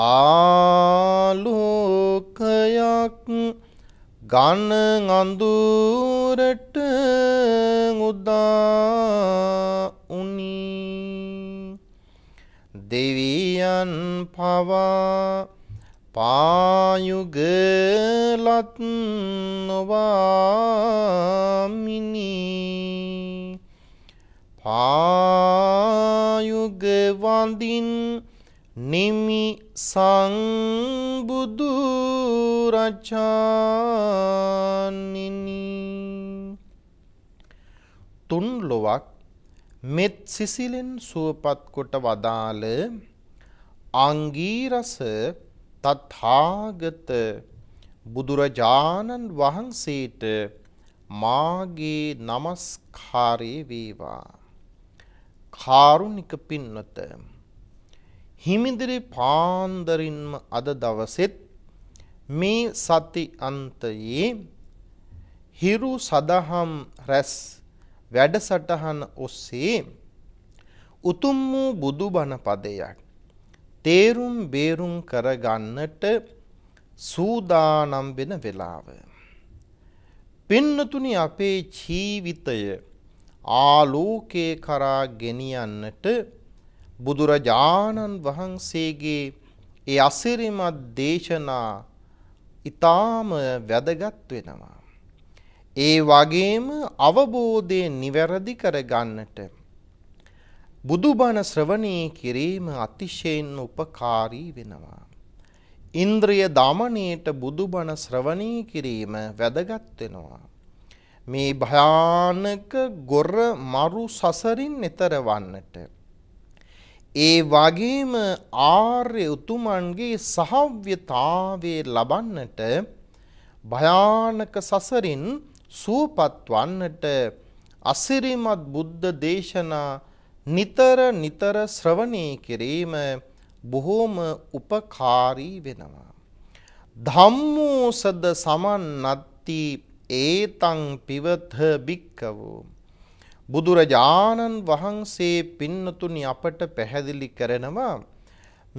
ආලෝකයක් ඝන අඳුරට උදා උනි දෙවියන් පවා පායුගලත් නොවා සංබුදු රජානිනි තුන් ලොවක් මෙත් සිසිලෙන් සුවපත් කොට වදාළ අංගීරස තථාගත බුදුරජාණන් වහන්සේට මාගේ নমස්කාරය වේවා කාරුණික පින්නතම හිමිදිරි පාන්දරින්ම අද දවසෙත් මේ සති අන්තයේ හිරු සදහම් රැස් වැඩසටහන ඔස්සේ උතුම් වූ බුදුබණ පදයක් තේරුම් බේරුම් කරගන්නට සූදානම් වෙන වෙලාව. පින්නතුනි අපේ ජීවිතය ආලෝකේ කරා ගෙනියන්නට බුදුරජාණන් වහන්සේගේ ඒ අසිරිමත් දේශනා ඊටාම වැදගත් වෙනවා. ඒ වගේම අවබෝධය නිවැරදි කරගන්නට බුදුබණ ශ්‍රවණය කිරීම අතිශයින් උපකාරී වෙනවා. ඉන්ද්‍රිය දමනයේට බුදුබණ ශ්‍රවණය කිරීම වැදගත් වෙනවා. මේ භයානක ගොර මරු සසරින් එතර වන්නට ඒ වගේම ආර්ය උතුමන්ගේ සහව්‍යතාවය ලබන්නට භයානක සසරින් සුවපත් වන්නට අසිරිමත් බුද්ධ දේශනා නිතර නිතර ශ්‍රවණය කිරීම බොහෝම උපකාරී වෙනවා. ධම්මෝසද සමන්නත්ති ඒතං පිවත භික්කවෝ බුදුරජාණන් වහන්සේ පින්නතුනි අපට පැහැදිලි කරනවා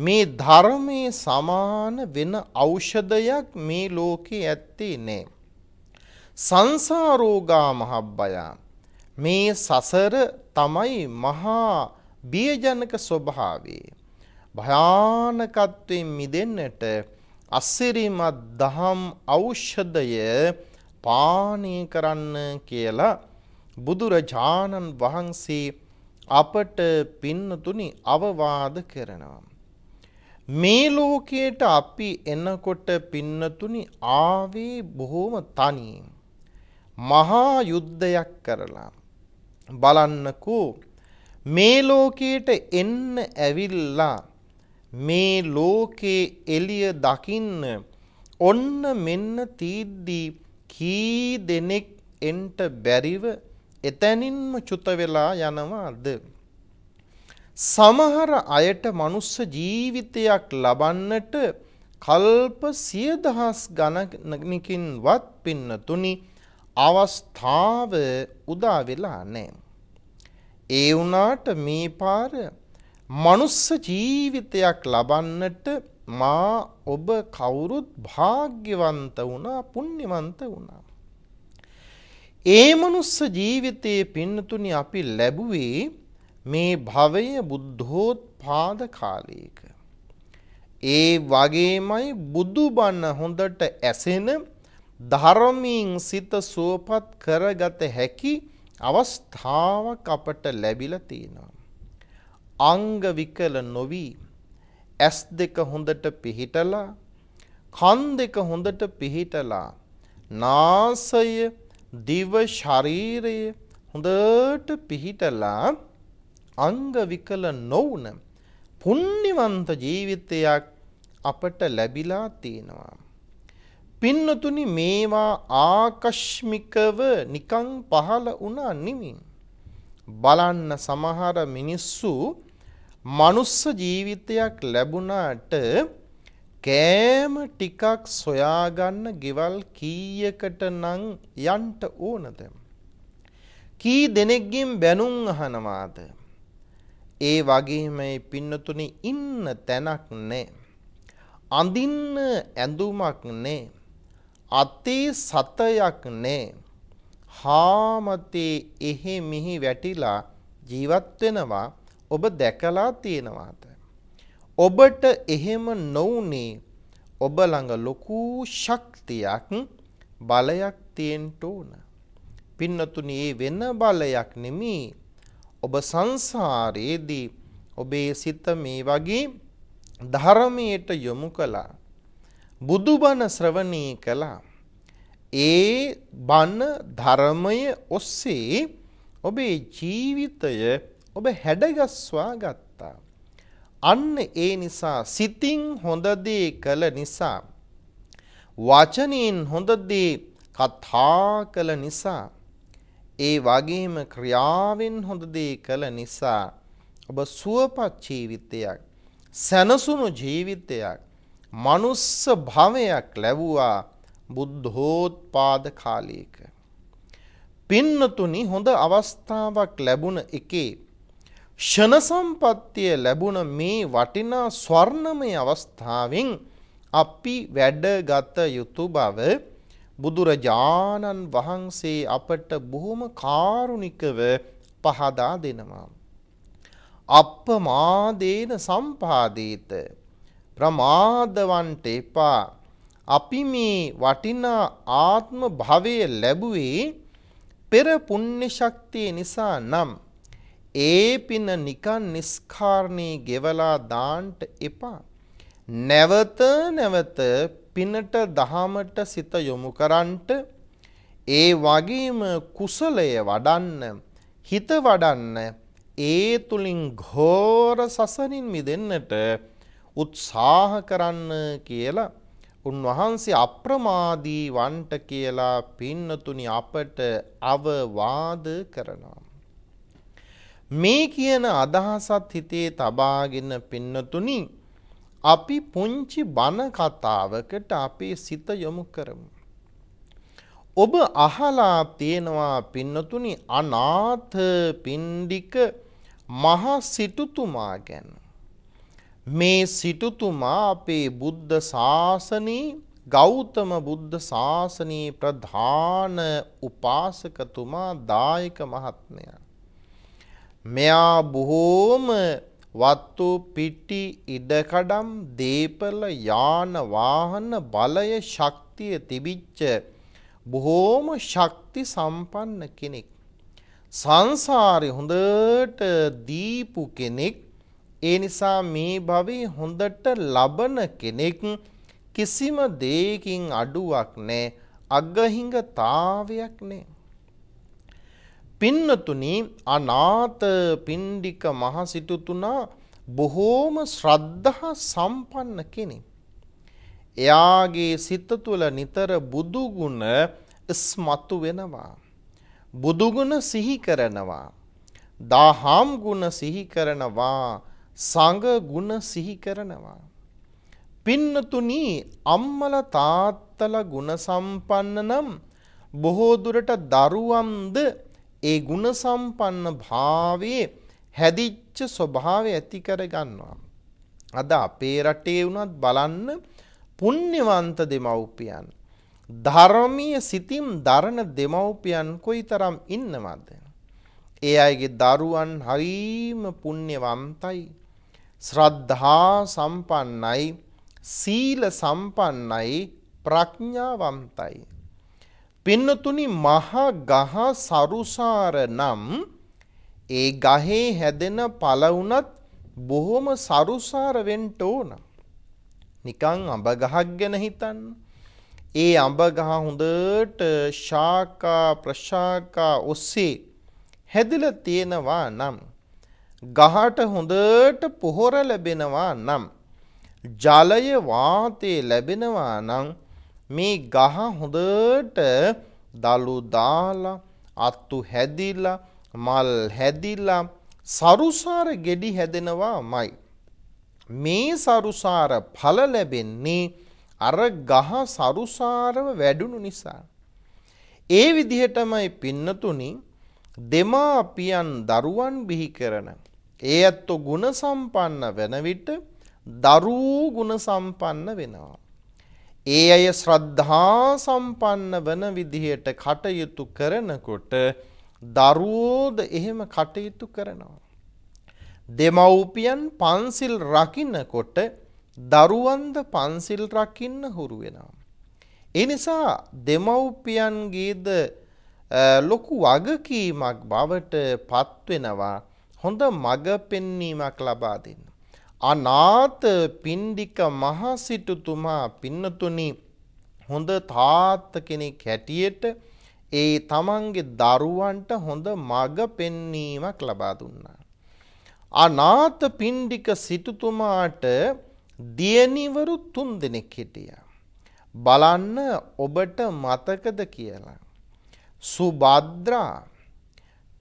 මේ ධර්මයේ සමාන වෙන ඖෂධයක් මේ ලෝකේ ඇත්තේ නෑ. සංසාරෝගා මහබ්බය මේ සසර තමයි මහා බියජනක ස්වභාවේ. භයානකත්වයෙන් මිදෙන්නට අසිරිමත් දහම් ඖෂධය පානය කරන්න කියලා බුදුරජාණන් වහන්සේ අපට පින්නතුනි අවවාද කරනවා. මේ ලෝකයට අපි එනකොට පින්නතුනි ආවේ බොහෝම තනියෙන්. මහා යුද්ධයක් කරලා. බලන්නකෝ මේ ලෝකයට එන්න ඇවිල්ලා මේ ලෝකේ එළිය දකින්න ඔන්න මෙන්න තීද්දී කී දෙනෙක් එන්ට බැරිව එතැනින්ම චුත වෙලා යනවාද සමහර අයට මනුස්ස ජීවිතයක් ලබන්නට කල්ප සියදහස් ගණනකින්වත් පින්නතුනි අවස්ථාව උදා වෙලා නැහැ. ඒ වුණාට මේ පාර මනුස්ස ජීවිතයක් ලබන්නට මා ඔබ කවුරුත් භාග්‍යවන්ත වුණා පුණ්‍යවන්ත වුණා. ඒ මනුස්ස ජීවිතයේ පින්නතුනි අපි ලැබුවේ මේ භවය බුද්ධෝත්පාද කාලයක. ඒ වගේමයි බුදුබණ හොඳට ඇසෙන ධර්මයෙන් සිත සුවපත් කරගත හැකි අවස්ථාවක් අපට ලැබිලා තියෙනවා. අංග විකල නොවි ඇස් දෙක හොඳට පිහිටලා කන් දෙක හොඳට පිහිටලා නාසය දිව ශරීරය හොඳට පිහිටලා අංග විකල නොවුන පුණ්‍යවන්ත ජීවිතයක් අපට ලැබිලා තියෙනවා. පින්නතුනි මේවා ආකෂ්මිකව නිකං පහළ වුණා නෙමෙයි. බලන්න සමහර මිනිස්සු මනුස්ස ජීවිතයක් ලැබුණාට කෑම ටිකක් සොයාගන්න ගෙවල් කීයකට නම් යන්ට ඕනද? කී දෙනෙක්ගෙන් බැනුම් අහනවාද? ඒ වගේම පින්නතුනි ඉන්න තැනක් නැහැ. අඳින්න ඇඳුමක් නැහැ. අතේ සතයක් නැහැ. හාමතේ එහෙ මෙහි වැටිලා ජීවත් වෙනවා ඔබ දැකලා තියෙනවාද? ඔබට එහෙම නොවුනේ ඔබ ළඟ ලොකු ශක්තියක් බලයක් තියෙන්න ඕන. පින්නතුනි ඒ වෙන බලයක් නෙමේ. ඔබ සංසාරයේදී ඔබේ සිත මේ වගේ ධර්මයට යොමු කළා. බුදුබණ ශ්‍රවණී කළා. ඒ බණ ධර්මය ඔස්සේ ඔබේ ජීවිතය ඔබ හැඩගස්වා ගත්තා. අන්න ඒ නිසා සිතින් හොඳ දේ කළ නිසා වචනෙන් හොඳ දේ කතා කළ නිසා ඒ වගේම ක්‍රියාවෙන් හොඳ දේ කළ නිසා ඔබ සුවපත් ජීවිතයක් සැනසුණු ජීවිතයක් මනුස්ස භවයක් ලැබුවා බුද්ධෝත්පාද කාලයක පින්නතුනි හොඳ අවස්ථාවක් ලැබුණ එකේ ෂණ සම්පත්තිය ලැබුණ මේ වටිනා ස්වර්ණමය අවස්ථාවෙන් අපි වැඩගත යුතු බව බුදුරජාණන් වහන්සේ අපට බොහොම කාරුණිකව පහදා දෙනවා. අප්පමාදේන සම්පාදේත ප්‍රමාදවන්ට එපා අපි මේ වටිනා ආත්ම භවය ලැබුවේ පෙර පුණ්‍ය ශක්තිය නිසා නම් ඒ පින නිකන් නිස්කාරණී ගෙවලා දාන්න එපා. නැවත නැවත පිනට දහමට සිත යොමු කරන්ට ඒ වගේම කුසලය වඩන්න හිත වඩන්න ඒ තුලින් ඝෝර සසනින් මිදෙන්නට උත්සාහ කරන්න කියලා උන්වහන්සේ අප්‍රමාදී වන්ට කියලා පින්නතුනි අපට අවවාද කරනවා මේ කියන අදහසත් හිතේ තබාගෙන පින්නතුනි අපි පුංචි බණ කතාවකට අපේ සිත යොමු කරමු. ඔබ අහලා තියෙනවා පින්නතුනි අනාථ පින්ඩික මහා සිටුතුමා ගැන. මේ සිටුතුමා අපේ බුද්ධ ශාසනයේ ගෞතම බුද්ධ ශාසනයේ ප්‍රධාන උපාසකතුමා දායක මහත්මයා. මෙයා බොහෝම වත්තු පිටි ඉඩකඩම් දීපල යාන වාහන බලය ශක්තිය තිබිච්ච බොහෝම ශක්ති සම්පන්න කෙනෙක් සංසාරේ හොඳට දීපු කෙනෙක් ඒ නිසා මේ භවී හොඳට ලබන කෙනෙක් කිසිම දෙයකින් අඩුවක් නැහැ අගහිඟතාවයක් නැහැ පින්නතුනි අනාත පින්ඩික මහසිටුතුනා බොහෝම ශ්‍රද්ධහා සම්පන්න කෙනෙක්. එයාගේ සිත තුළ නිතර බුදුගුණ ස්මතු වෙනවා. බුදුගුණ සිහි කරනවා. දාහම් ගුණ සිහි කරනවා. සංඝ ගුණ සිහි කරනවා. පින්නතුනි අම්මල තාත්තල ගුණ සම්පන්න නම් බොහෝ දුරට දරුවන්ද ඒ ಗುಣ සම්පන්න භාවයේ හැදිච්ච ස්වභාවය ඇති කර ගන්නවා. අද අපේ රටේ වුණත් බලන්න පුණ්‍යවන්ත දෙමව්පියන් ධර්මීය සිතින් දරන දෙමව්පියන් කොයිතරම් ඉන්නවද? ඒ අයගේ දරුවන් හරීම පුණ්‍යවන්තයි ශ්‍රද්ධා සම්පන්නයි සීල සම්පන්නයි ප්‍රඥාවන්තයි පින්නතුනි මහා ගහ සරුසාර නම් ඒ ගහේ හැදෙන පළ වුණත් බොහොම සරුසාර වෙන්න ඕන. නිකන් අඹ ගහක් ගැන හිතන්න. ඒ අඹ ගහ හොඳට ශාකා ප්‍රශාකා ඔස්සේ හැදිලා තියෙනවා නම් ගහට හොඳට පොහොර ලැබෙනවා නම් ජලය වාතය ලැබෙනවා නම් මේ ගහ හොඳට දලු දාලා අත්තු හැදිලා මල් හැදිලා සරුසාර ගෙඩි හැදෙනවාමයි මේ සරුසාර ඵල ලැබෙන්නේ අර ගහ සරුසාරව වැඩුණු නිසා ඒ විදිහටමයි පින්නතුනි දෙමාපියන් දරුවන් බිහි කරන ඒ ඇත්තෝ ಗುಣ සම්පන්න වෙන විට දරුවෝ ಗುಣ සම්පන්න වෙනවා ඒ අය ශ්‍රද්ධා සම්පන්න වන විදිහයට කටයුතු කරනකොට දරුවෝද එහෙම කටයුතු කරනවා. දෙමව්පියන් පන්සිල් රකින්නකොට දරුවන්ද පන්සිල් රකින්න හුරු වෙනවා. ඒ නිසා දෙමව්පියන්ගේද ලොකු වගකීමක් බවට පත්වෙනවා හොඳ මඟ පෙන්වීමක් ලබා දෙන්න. අනාත පින්ඩික මහසිටුතුමා පින්නතුනි හොඳ තාත්ත කෙනෙක් හැටියට ඒ තමන්ගේ දරුවන්ට හොඳ මග පෙන්වීමක් ලබා දුන්නා. අනාත පින්ඩික සිටුතුමාට දියණිවරු තුන් දෙනෙක් හිටියා. බලන්න ඔබට මතකද කියලා. සුබද්‍රා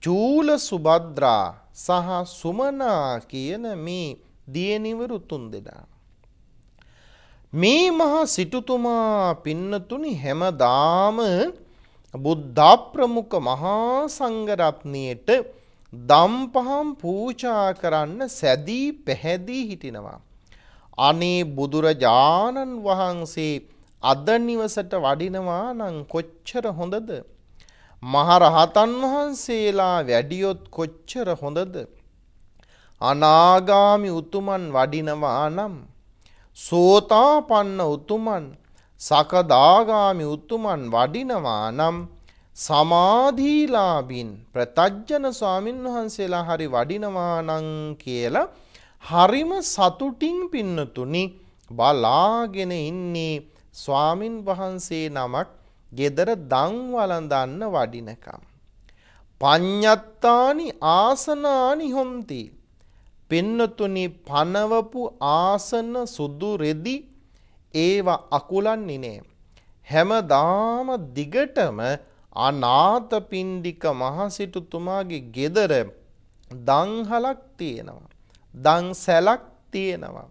චූල සුබද්‍රා සහ සුමනා කියන මේ දියණිවරු තුන් දෙනා මේ මහා සිටුතුමා පින්නතුනි හැමදාම බුද්ධාප්‍රමුඛ මහා සංඝරත්නයට දම්පහම් පූජා කරන්න සැදී පැහැදී හිටිනවා. අනේ බුදුරජාණන් වහන්සේ අද නිවසට වඩිනවා නම් කොච්චර හොඳද? මහරහතන් වහන්සේලා වැඩියොත් කොච්චර හොඳද? අනාගාමි උතුමන් වඩිනවා නම් සෝතාපන්න උතුමන් සකදාගාමි උතුමන් වඩිනවා නම් සමාධීලාබින් ප්‍රතජ්ජන ස්වාමින් වහන්සේලා හරි වඩිනවා නම් කියලා හරිම සතුටින් පින්නතුනි බලාගෙන ඉන්නේ ස්වාමින් වහන්සේ නමක් gedara දන් වළඳන්න වඩිනකම් පඤ්ඤත්තානි ආසනානි හොಂತಿ පින්නතුනි පනවපු ආසන සුදු රෙදි ඒව අකුලන්නේ නේ. හැමදාම දිගටම අනාථ පින්ඩික මහසිටුතුමාගේ ගෙදර දංහලක් තියෙනවා. දං සැලක් තියෙනවා.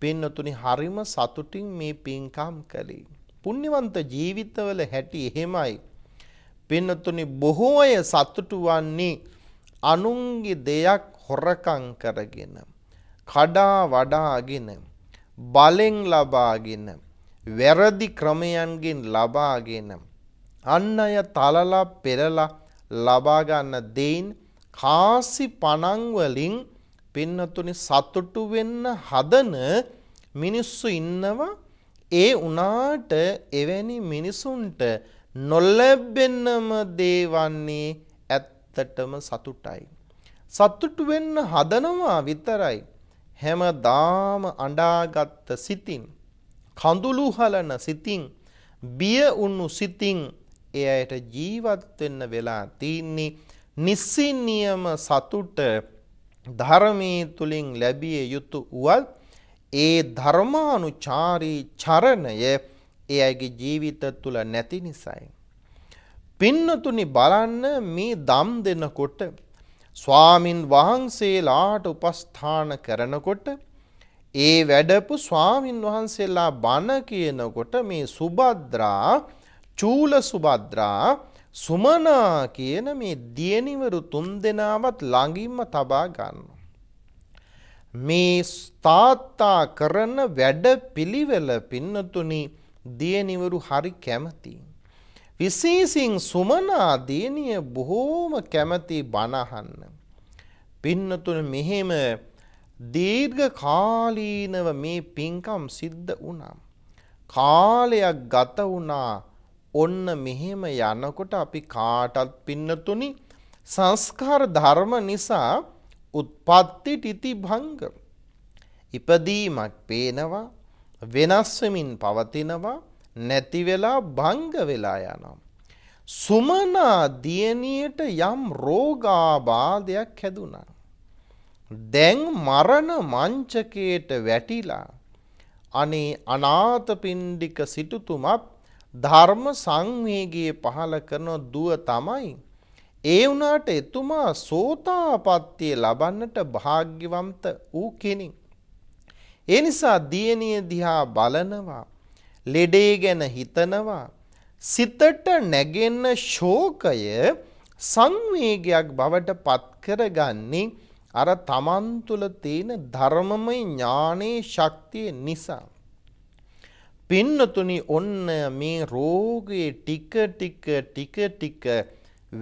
පින්නතුනි හරිම සතුටින් මේ පින්කම් කළේ. පුණ්‍යවන්ත ජීවිතවල හැටි එහෙමයි. පින්නතුනි බොහෝය සතුටු වන්නේ අනුන්ගේ දෙයක් හොරකං කරගෙන කඩා වඩාගෙන බලෙන් ලබාගෙන වැරදි ක්‍රමයන්ගෙන් ලබාගෙන අන්න අය තලලා පෙරලා ලබා ගන්න දෙයින් කාසි පණන් වලින් පින්නතුනි සතුටු වෙන්න හදන මිනිස්සු ඉන්නවා ඒ උනාට එවැනි මිනිසුන්ට නොලැබෙන්නම දේවන්නේ ඇත්තටම සතුටයි සතුටු වෙන්න හදනවා විතරයි හැමදාම අඬාගත් සිතින් කඳුළු හලන සිතින් බිය උන්නු සිතින් ඒ අයට ජීවත් වෙන්න වෙලා තින්නේ නිසිනියම සතුට ධර්මයේ තුලින් ලැබිය යුතු උවත් ඒ ධර්මානුචාරී චරණය ඒ අයගේ ජීවිත තුල නැති නිසායි. පින්නතුනි බලන්න මේ දම් දෙනකොට ස්වාමින් වහන්සේලාට උපස්ථාන කරනකොට ඒ වැඩපු ස්වාමින් වහන්සේලා බණ කියනකොට මේ සුබද්‍රා චූල සුබද්‍රා සුමනා කියන මේ දියණිවරු තුන් දෙනාවත් ළඟින්ම තබා ගන්නවා. මේ තාත්තා කරන වැඩ පිළිවෙල පින්නතුනි දියණිවරු හරි කැමතියි. විශේසින් සුමනා දේනිය බොහෝම කැමැති බණහන්න. පින්නතුන මෙහෙම දීර්ඝ කාලීනව මේ පින්කම් සිද්ධ වුණා. කාලයක් ගත වුණා. ඔන්න මෙහෙම යනකොට අපි කාටත් පින්නතුනි සංස්කාර ධර්ම නිසා උත්පත්ති තితి භංග ඉපදීමක් පේනවා වෙනස් වෙමින් පවතිනවා නැති වෙලා භංග වෙලා යනවා. සුමනා දියණියට යම් රෝගාබාධයක් හැදුනා. දැන් මරණ මංචකයට වැටිලා අනේ අනාථපිණ්ඩික සිටුතුමත් ධර්ම සංවේගයේ පහල කරන දුව තමයි. ඒ වුණාට එතුමා සෝතාපට්තිය ලබන්නට භාග්‍යවන්ත වූ කෙනෙක්. ඒ නිසා දියණිය දිහා බලනවා ලෙඩේ ගැන හිතනවා. සිතට නැගෙන්න ශෝකය සංවේගයක් බවට පත් කරගන්නේ අර තමන් තුළ තියෙන ධර්මමය ඥානයේ ශක්තිය නිසා. පින්නතුනි ඔන්න මේ රෝගයේ ටික ටික ටික ටික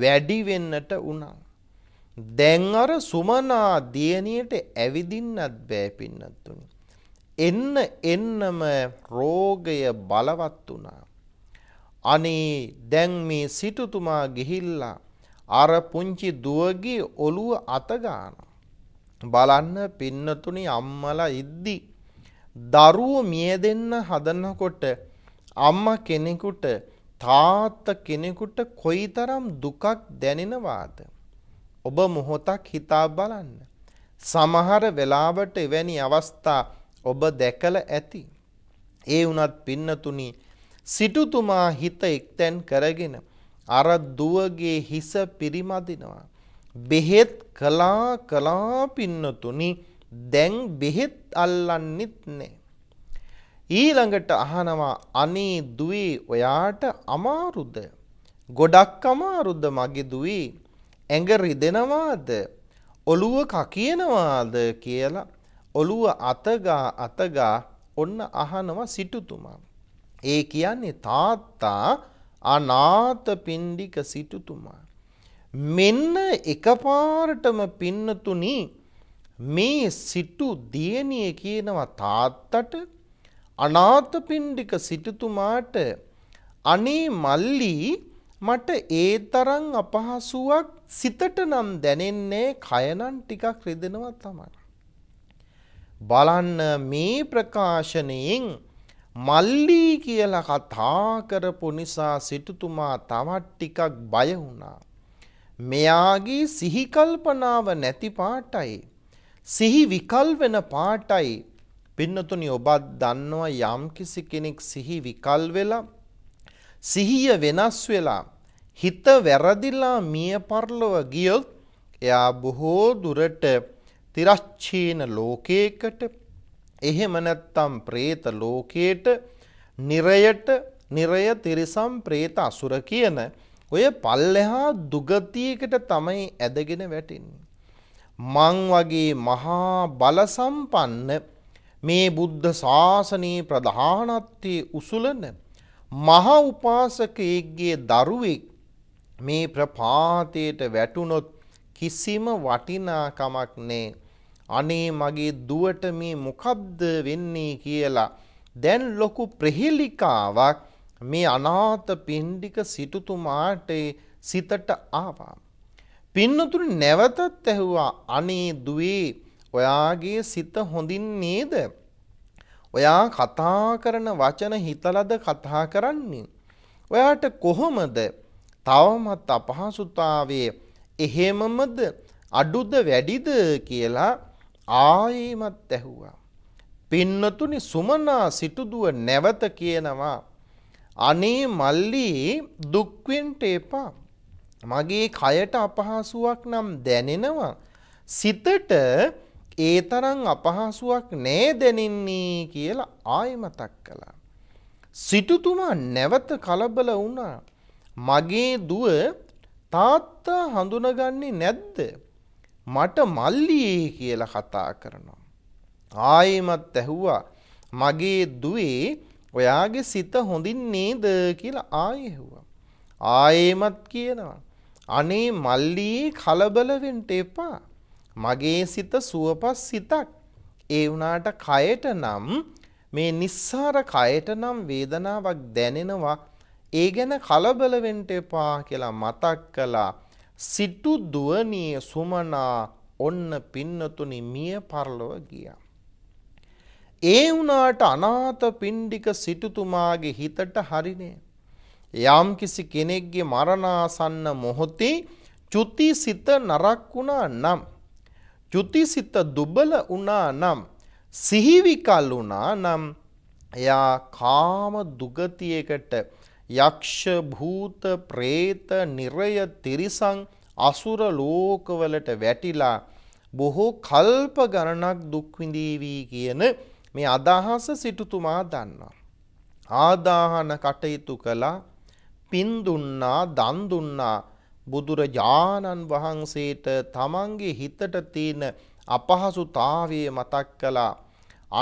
වැඩි වෙන්නට උනා. දැන් අර සුමනා දියණියට ඇවිදින්නත් බෑ පින්නතුනි. එන්න එන්නම රෝගය බලවත් වුණා. අනේ දැන් මේ සිටුතුමා ගිහිල්ලා අර පුංචි දුවගේ ඔළුව අත බලන්න පින්නතුනි අම්මලා ඉද්දි දරුවෝ මියදෙන්න හදනකොට අම්මා කෙනෙකුට තාත්තා කෙනෙකුට කොයිතරම් දුකක් දැනෙනවාද ඔබ මොහොතක් හිතා බලන්න සමහර වෙලාවට එවැනි අවස්ථා ඔබ දැකලා ඇති. ඒ වුණත් පින්නතුනි සිටුතුමා හිත එක්තෙන් කරගෙන අර දුවගේ හිස පිරිමදිනවා. බෙහෙත් කලා කලා පින්නතුනි දැන් බෙහෙත් අල්ලන්නෙත් නෑ. ඊළඟට අහනවා අනේ දුවේ ඔයාට අමාරුද? ගොඩක් අමාරුද මගේ දුවේ? ඇඟ රිදෙනවාද? ඔළුව කකියනවාද කියලා ඔළුව අතගා අතගා ඔන්න අහනවා සිටුතුමා. ඒ කියන්නේ තාත්තා අනාත පින්ඩික සිටුතුමා. මෙන්න එකපාරටම පින්නතුනි මේ සිටු දියණිය කියනවා තාත්තට අනාත පින්ඩික සිටුතුමාට අනේ මල්ලි මට ඒ තරම් අපහසුවක් සිතට නම් දැනෙන්නේ කයනම් ටිකක් රිදෙනවා තමයි. බලන්න මේ ප්‍රකාශනයෙන් මල්ලී කියලා කතා කරපු නිසා සිටුතුමා තවත් ටිකක් බය වුණා. මෙයාගේ සිහි කල්පනාව නැති පාටයි සිහි විකල් වෙන පාටයි පින්නතුනි ඔබත් දන්නවා යම්කිසි කෙනෙක් සිහි විකල් වෙලා සිහිය වෙනස් වෙලා හිත වැරදිලා මිය පරලොව ගියොත් එයා බොහෝ දුරට තිරස්චීන ලෝකයකට එහෙම නැත්නම් പ്രേත ලෝකයට නිරයට නිරය තිරිසම් പ്രേත අසුර කියන ඔය පල්ලෙහා දුගතියකට තමයි ඇදගෙන වැටෙන්නේ. මං වගේ මහා බල සම්පන්න මේ බුද්ධ ශාසනයේ ප්‍රධානත්වයේ උසුලන මහා උපාසකයෙක්ගේ දරුවෙක් මේ ප්‍රපාතයට වැටුනොත් කිසිම වටිනාකමක් නෑ. අනේ මගේ දුවට මේ මොකද්ද වෙන්නේ කියලා දැන් ලොකු ප්‍රහෙලිකාවක් මේ අනාථ පින්ඩික සිටුතුමාට සිතට ආවා. පින්නතුරු නැවතත් ඇහුවා අනේ දුවේ ඔයාගේ සිත හොඳින් නේද? ඔයා කතා කරන වචන හිතලද කතා කරන්නේ? ඔයාට කොහොමද තවමත් අපහසුතාවයේ එහෙමමද අඩුද වැඩිද කියලා ආයෙමත් ඇහුවා. පින්නතුනි සුමනා සිටුදුව නැවත කියනවා. අනේ මල්ලි දුක් එපා. මගේ කයට අපහසුාවක් නම් දැනෙනවා. සිතට ඒ තරම් අපහසුාවක් නෑ දැනෙන්නේ කියලා ආයෙ මතක් කළා. සිටුතුමා නැවත කලබල වුණා. මගේ දුව තාත්තා තාත්තා හඳුනගන්නේ නැද්ද? මට මල්ලියේ කියලා කතා කරනවා. ආයෙමත් ඇහුවා මගේ දුවේ ඔයාගේ සිත හොඳින් නේද කියලා ආයෙ ඇහුවා. ආයෙමත් කියනවා. අනේ මල්ලී කලබල වෙන්න එපා. මගේ සිත සුවපත් සිතක්. ඒ වුණාට කයට නම් මේ nissara කයට නම් වේදනාවක් දැනෙනවා. ඒ ගැන කලබල වෙන්න එපා කියලා මතක් කළා. සිටු දුවනිය සුමනා ඔන්න පින්නතුනි මිය පරලොව ගියා. ඒ වුණාට අනාථ පින්ඩික සිටුතුමාගේ හිතට හරිනේ. යම්කිසි කෙනෙක්ගේ මරණාසන්න මොහොතේ චුති සිත නරක් වුණා නම් චුති සිත දුබල වුණා නම් සිහිවිකල් වුණා නම් එයා කාම දුගතියකට යක්ෂ භූත പ്രേත නිරය තිරිසං අසුර ලෝකවලට වැටිලා බොහෝ කල්ප ගණනක් දුක් විඳීවි කියන මේ අදහස සිටුතුමා දන්නවා. ආදාහන කටයුතු කළා පින් දුන්නා දන් දුන්නා බුදුරජාණන් වහන්සේට තමන්ගේ හිතට තියෙන අපහසුතාවය මතක් කළා.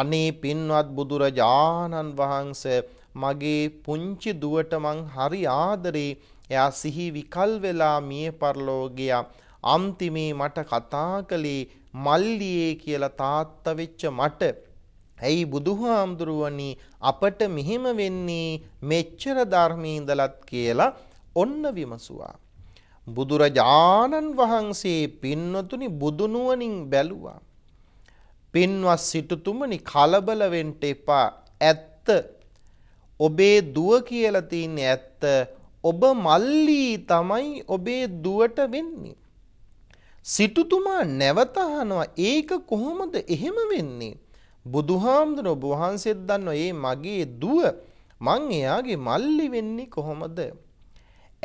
අනේ පින්වත් බුදුරජාණන් වහන්සේ මගේ පුංචි දුවට මං හරි ආදරේ එයා සිහි විකල් වෙලා මිය පරලෝ ගියා අන්තිමේ මට කතා කළේ මල්ලියේ කියලා තාත්තා වෙච්ච මට ඇයි බුදුහාමුදුරුවනි අපට මෙහෙම වෙන්නේ මෙච්චර ධර්මයේ ඉඳලත් කියලා ඔන්න විමසුවා බුදුරජාණන් වහන්සේ පින්නතුනි බුදුනුවණින් බැලුවා පින්වත් සිටුතුමනි කලබල වෙන්න එපා ඇත්ත ඔබේ දුව කියලා තින්නේ ඇත්ත ඔබ මල්ලි තමයි ඔබේ දුවට වෙන්නේ. සිටුතුමා නැවත අහනවා ඒක කොහොමද එහෙම වෙන්නේ? බුදුහාමුදුර ඔබ වහන්සේත් දන්නවා මේ මගේ දුව මං එයාගේ මල්ලි වෙන්නේ කොහොමද?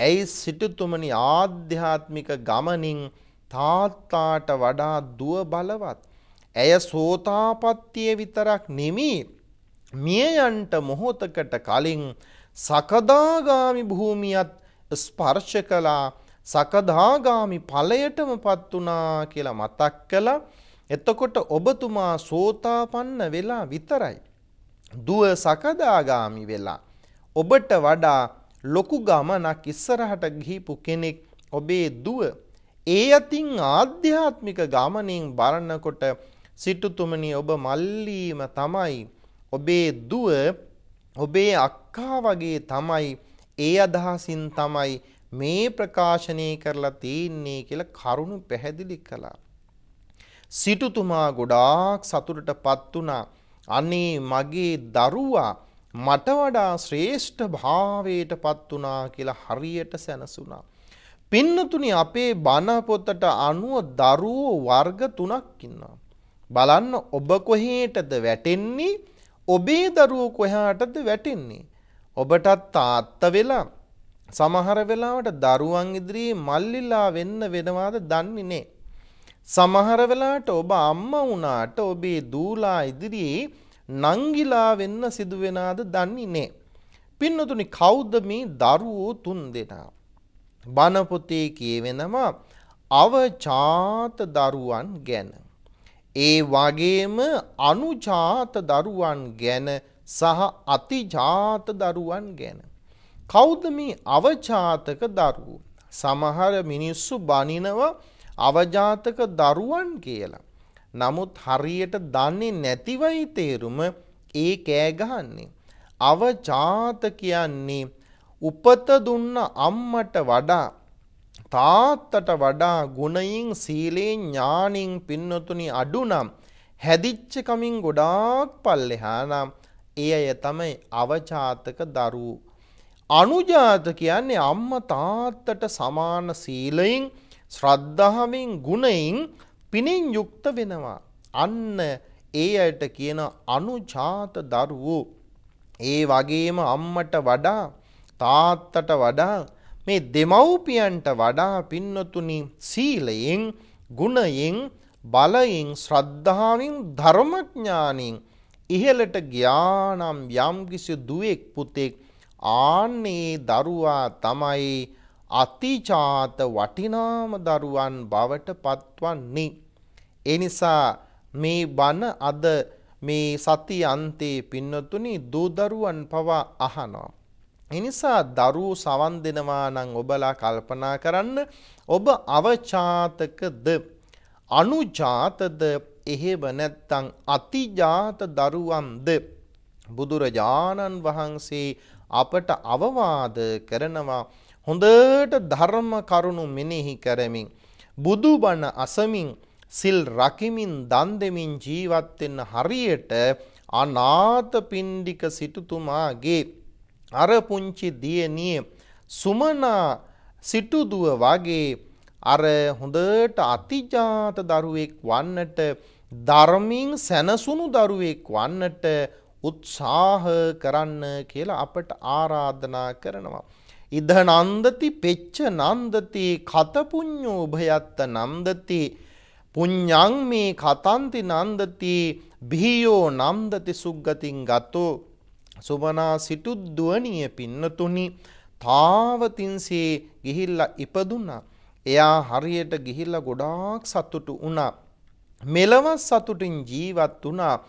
ඇයි සිටුතුමනි ආධ්‍යාත්මික ගමනින් තාත්තාට වඩා දුව බලවත්. ඇය සෝතාපට්ටිය විතරක් නෙමෙයි මියයන්ට මොහොතකට කලින් සකදාගාමි භූමියත් ස්පර්ශ කළා සකදාගාමි ඵලයටමපත් වුණා කියලා මතක් කළා. එතකොට ඔබතුමා සෝතාපන්න වෙලා විතරයි. දුව සකදාගාමි වෙලා ඔබට වඩා ලොකු ගමනක් ඉස්සරහට ගිහිපු කෙනෙක් ඔබේ දුව ඒ අතින් ආධ්‍යාත්මික ගමනින් බලනකොට සිටුතුමනි ඔබ මල්ලීම තමයි ඔබේ දුව ඔබේ අක්කා වගේ තමයි ඒ අදහසින් තමයි මේ ප්‍රකාශනය කරලා තින්නේ කියලා කරුණු පැහැදිලි කළා. සිටුතුමා ගොඩාක් සතුටටපත් වුණා. අනේ මගේ දරුවා මට වඩා ශ්‍රේෂ්ඨ භාවයටපත් වුණා කියලා හරියට සැනසුණා. පින්නතුනි අපේ බණ පොතට අනුව දරුවෝ වර්ග තුනක් ඉන්නවා. බලන්න ඔබ කොහේටද වැටෙන්නේ? ඔබේ දරුවෝ කොහාටද වැටෙන්නේ? ඔබටත් තාත්තා වෙලා සමහර වෙලාවට දරුවන් ඉදිරියේ මල්ලිලා වෙන්න වෙනවාද දන්නේ නැහැ. සමහර වෙලාවට ඔබ අම්මා වුණාට ඔබේ දූලා ඉදිරියේ නංගිලා වෙන්න සිදු වෙනාද දන්නේ නැහැ. පින්නතුනි කවුද මේ දරුවෝ තුන් දෙනා? බණ පොතේ කියවෙනවා අවචාත දරුවන් ගැන. ඒ වගේම අනුජාත දරුවන් ගැන සහ අතිජාත දරුවන් ගැන. කෞද මේ අවජාතක දරුවෝ. සමහර මිනිස්සු බනිනව අවජාතක දරුවන් කියලා. නමුත් හරියට දන්නේ නැතිවයි තේරුම ඒ කෑගහන්නේ. අවජාත කියන්නේ උපත දුන්න අම්මට වඩා තාත්තට වඩා ගුණයෙන් සීලයෙන් ඥානින් පින්නතුනි අඩුනම් හැදිච්ච කමින් ගොඩාක් පල්ලෙහා නම් ඒ අය තමයි අවචාතක දරුවෝ. අනුජාත කියන්නේ අම්මා තාත්තට සමාන සීලයෙන් ශ්‍රද්ධාවෙන් ගුණයෙන් පිනෙන් යුක්ත වෙනවා. අන්න ඒ අයට කියන අනුජාත දරුවෝ. ඒ වගේම අම්මට වඩා තාත්තට වඩා මේ දෙමව්පියන්ට වඩා පින්නතුනි සීලයෙන් ගුණයෙන් බලයෙන් ශ්‍රද්ධාවෙන් ධර්මඥානෙන් ඉහළට ගියානම් යම්කිසි දුවෙක් පුතෙක් ආන්නේ දරුවා තමයි අතිචාත වටිනාම දරුවන් බවට පත්වන්නේ. ඒ නිසා මේ බණ අද මේ සති අන්තයේ පින්නතුනි දූ දරුවන් පවා අහනවා. එනිසා දරුවෝ සවන් දෙනවා නම් ඔබලා කල්පනා කරන්න ඔබ අවචාතකද අනුජාතද එහෙම නැත්නම් අතිජාත දරුවන්ද බුදුරජාණන් වහන්සේ අපට අවවාද කරනවා හොඳට ධර්ම කරුණු මෙනෙහි කරමින් බුදුබණ අසමින් සිල් රකිමින් දන් දෙමින් ජීවත් වෙන්න හරියට අනාථ පිණ්ඩික සිටුතුමාගේ අර පුංචි දියණිය සුමනා සිටුදුව වගේ අර හොඳට අතිජාත දරුවෙක් වන්නට ධර්මින් සැනසුණු දරුවෙක් වන්නට උත්සාහ කරන්න කියලා අපට ආරාධනා කරනවා. ඉද නන්දති පෙච්ච නන්දති කතපුඤ්ඤෝ භයත්ත නන්දති පුඤ්ඤං මේ කතන්ති නන්දති භීයෝ නන්දති සුග්ගතින් ගතෝ සුමනා සිටු දුවණිය පින්නතුනි තාවතින්සේ ගිහිල්ලා ඉපදුනා. එයා හරියට ගිහිල්ලා ගොඩාක් සතුටු වුණා. මෙලව සතුටින් ජීවත් වුණා.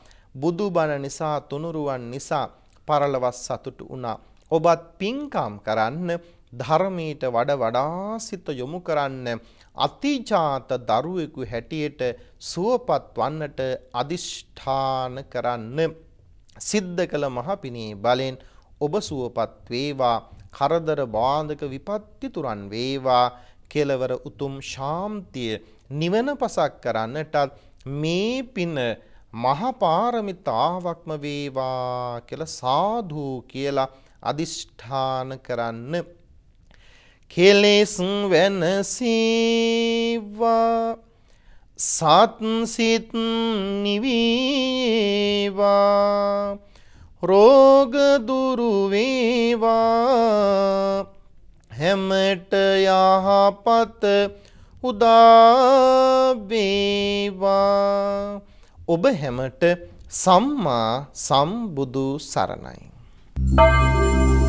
බුදුබණ නිසා තුනුරුවන් නිසා පරලවස් සතුටු වුණා. ඔබත් පින්කම් කරන්න ධර්මයට වඩ වඩා සිත යොමු කරන්න අතිජාත දරුවෙකු හැටියට සුවපත් වන්නට අදිෂ්ඨාන කරන්න සිද්ධ කළ මහපිනේ බලෙන් ඔබ සුවපත් වේවා කරදර බාධක විපත්ති තුරන් වේවා කෙලවර උතුම් ශාන්තිය නිවන පසක් කරන්නටත් මේ පින මහපාරමිතාවක්ම වේවා කියලා සාදු කියලා අදිෂ්ඨාන කරන්න කෙලෙස් වෙනසීවා සත්සිත් නිවේවා රෝග දුරු වේවා හැමට යහපත උදා වේවා ඔබ හැමට සම්මා සම්බුදු සරණයි Thank you.